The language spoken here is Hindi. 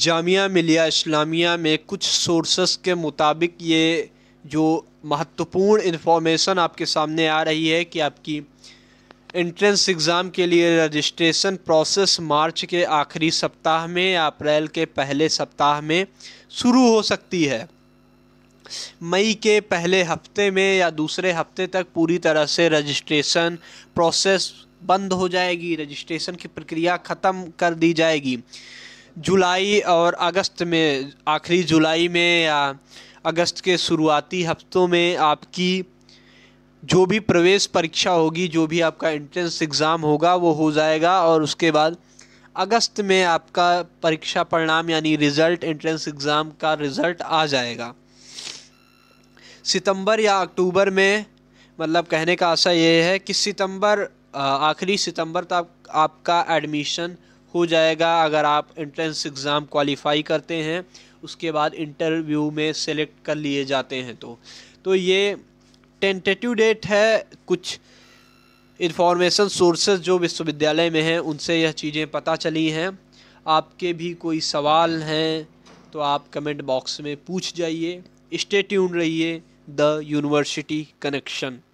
जामिया मिलिया इस्लामिया में कुछ सोर्सेस के मुताबिक ये जो महत्वपूर्ण इन्फॉर्मेशन आपके सामने आ रही है कि आपकी एंट्रेंस एग्ज़ाम के लिए रजिस्ट्रेशन प्रोसेस मार्च के आखिरी सप्ताह में या अप्रैल के पहले सप्ताह में शुरू हो सकती है मई के पहले हफ्ते में या दूसरे हफ्ते तक पूरी तरह से रजिस्ट्रेशन प्रोसेस बंद हो जाएगी रजिस्ट्रेशन की प्रक्रिया ख़त्म कर दी जाएगी जुलाई और अगस्त में आखिरी जुलाई में या अगस्त के शुरुआती हफ्तों में आपकी जो भी प्रवेश परीक्षा होगी जो भी आपका एंट्रेंस एग्ज़ाम होगा वो हो जाएगा और उसके बाद अगस्त में आपका परीक्षा परिणाम यानी रिज़ल्ट एंट्रेंस एग्ज़ाम का रिज़ल्ट आ जाएगा सितंबर या अक्टूबर में मतलब कहने का आशा ये है कि सितंबर आखिरी सितंबर तक आपका एडमिशन हो जाएगा अगर आप इंट्रेंस एग्ज़ाम क्वालिफाई करते हैं उसके बाद इंटरव्यू में सेलेक्ट कर लिए जाते हैं तो तो ये टेंटेटिव डेट है कुछ इंफॉर्मेशन सोर्सेज जो विश्वविद्यालय में हैं उनसे यह चीज़ें पता चली हैं आपके भी कोई सवाल हैं तो आप कमेंट बॉक्स में पूछ जाइए स्टेट्यून रहिए द यूनिवर्सिटी कनेक्शन